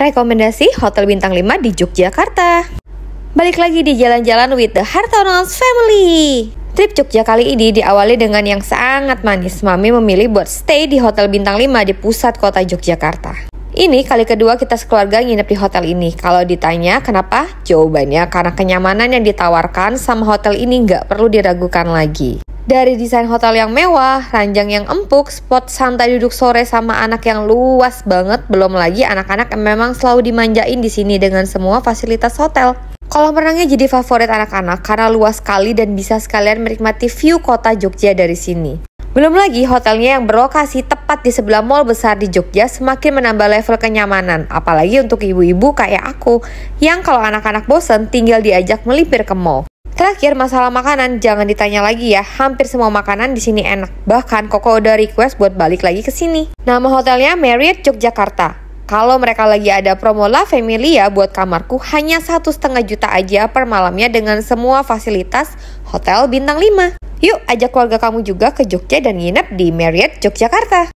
rekomendasi Hotel Bintang 5 di Yogyakarta. Balik lagi di jalan-jalan with the Hartono's family. Trip Jogja kali ini diawali dengan yang sangat manis. Mami memilih buat stay di Hotel Bintang 5 di pusat kota Yogyakarta. Ini kali kedua kita sekeluarga nginep di hotel ini. Kalau ditanya kenapa? Jawabannya karena kenyamanan yang ditawarkan sama hotel ini nggak perlu diragukan lagi. Dari desain hotel yang mewah, ranjang yang empuk, spot santai duduk sore sama anak yang luas banget, belum lagi anak-anak memang selalu dimanjain di sini dengan semua fasilitas hotel. Kolam renangnya jadi favorit anak-anak karena luas sekali dan bisa sekalian menikmati view kota Jogja dari sini. Belum lagi hotelnya yang berlokasi tepat di sebelah mall besar di Jogja semakin menambah level kenyamanan, apalagi untuk ibu-ibu kayak aku yang kalau anak-anak bosen tinggal diajak melipir ke mall. Terakhir, masalah makanan jangan ditanya lagi ya. Hampir semua makanan di sini enak. Bahkan Koko udah request buat balik lagi ke sini. Nama hotelnya Marriott Yogyakarta. Kalau mereka lagi ada promo La Familia buat kamarku hanya satu setengah juta aja per malamnya dengan semua fasilitas hotel bintang 5. Yuk ajak keluarga kamu juga ke Jogja dan nginep di Marriott Yogyakarta.